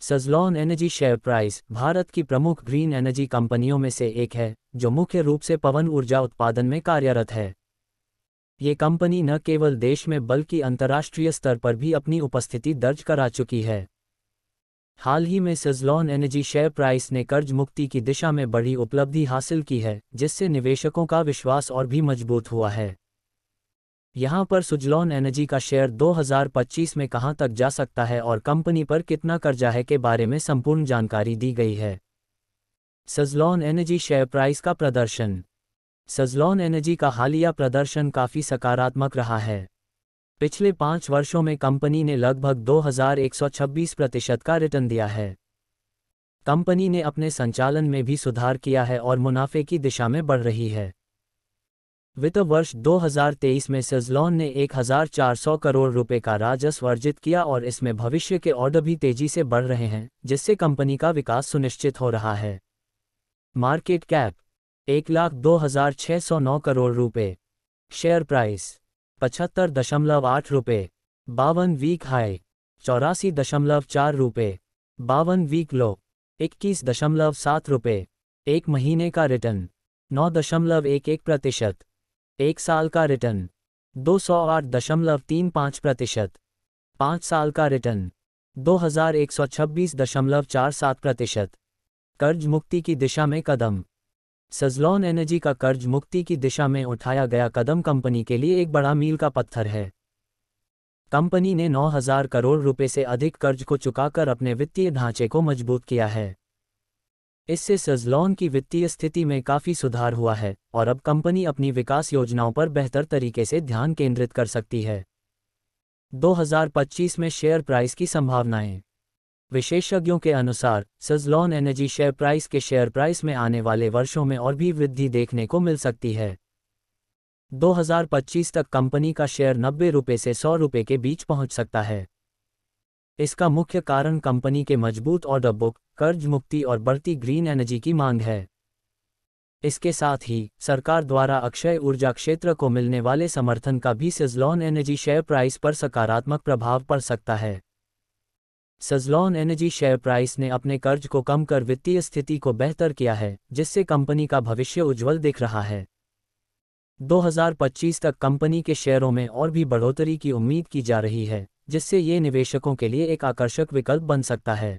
सजलॉन energy share price Bharat की प्रमुख green energy कंपनियों में से एक है जो मुख्य रूप से पवन ऊर्जा उत्पादन में कार्यरत है ये कंपनी न केवल देश में बल्कि अंतर्राष्ट्रीय स्तर पर भी अपनी उपस्थिति दर्ज करा चुकी है हाल ही में सजलॉन एनर्जी शेयर प्राइस ने कर्ज मुक्ति की दिशा में बड़ी उपलब्धि हासिल की है जिससे निवेशकों का विश्वास और भी मजबूत हुआ है यहां पर सुजलॉन एनर्जी का शेयर 2025 में कहां तक जा सकता है और कंपनी पर कितना कर्जा है के बारे में संपूर्ण जानकारी दी गई है सजलॉन एनर्जी शेयर प्राइस का प्रदर्शन सजलॉन एनर्जी का हालिया प्रदर्शन काफ़ी सकारात्मक रहा है पिछले पांच वर्षों में कंपनी ने लगभग 2126 प्रतिशत का रिटर्न दिया है कंपनी ने अपने संचालन में भी सुधार किया है और मुनाफे की दिशा में बढ़ रही है वित्त वर्ष 2023 में सिजलॉन ने 1,400 करोड़ रुपए का राजस्व अर्जित किया और इसमें भविष्य के ऑर्डर भी तेजी से बढ़ रहे हैं जिससे कंपनी का विकास सुनिश्चित हो रहा है मार्केट कैप एक लाख दो हजार छह सौ नौ करोड़ रुपए शेयर प्राइस पचहत्तर दशमलव आठ रुपये बावन वीक हाई चौरासी दशमलव चार रुपये बावन वीक लो इक्कीस दशमलव सात रुपये एक महीने का रिटर्न नौ दशमलव एक एक प्रतिशत एक साल का रिटर्न दो सौ आठ दशमलव तीन पाँच प्रतिशत पाँच साल का रिटर्न दो हजार एक सौ छब्बीस दशमलव चार सात प्रतिशत कर्ज मुक्ति की दिशा में कदम सजलॉन एनर्जी का कर्ज मुक्ति की दिशा में उठाया गया कदम कंपनी के लिए एक बड़ा मील का पत्थर है कंपनी ने 9000 करोड़ रुपए से अधिक कर्ज को चुकाकर अपने वित्तीय ढांचे को मजबूत किया है इससे सजलॉन की वित्तीय स्थिति में काफी सुधार हुआ है और अब कंपनी अपनी विकास योजनाओं पर बेहतर तरीके से ध्यान केंद्रित कर सकती है 2025 में शेयर प्राइस की संभावनाएं विशेषज्ञों के अनुसार सजलॉन एनर्जी शेयर प्राइस के शेयर प्राइस में आने वाले वर्षों में और भी वृद्धि देखने को मिल सकती है 2025 तक कंपनी का शेयर नब्बे रुपये से सौ रुपये के बीच पहुंच सकता है इसका मुख्य कारण कंपनी के मजबूत ऑर्डर बुक कर्ज मुक्ति और बढ़ती ग्रीन एनर्जी की मांग है इसके साथ ही सरकार द्वारा अक्षय ऊर्जा क्षेत्र को मिलने वाले समर्थन का भी सजलॉन एनर्जी शेयर प्राइस पर सकारात्मक प्रभाव पड़ सकता है सजलॉन एनर्जी शेयर प्राइस ने अपने कर्ज को कम कर वित्तीय स्थिति को बेहतर किया है जिससे कंपनी का भविष्य उज्जवल दिख रहा है 2025 तक कंपनी के शेयरों में और भी बढ़ोतरी की उम्मीद की जा रही है जिससे ये निवेशकों के लिए एक आकर्षक विकल्प बन सकता है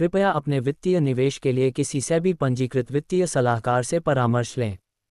कृपया अपने वित्तीय निवेश के लिए किसी से भी पंजीकृत वित्तीय सलाहकार से परामर्श लें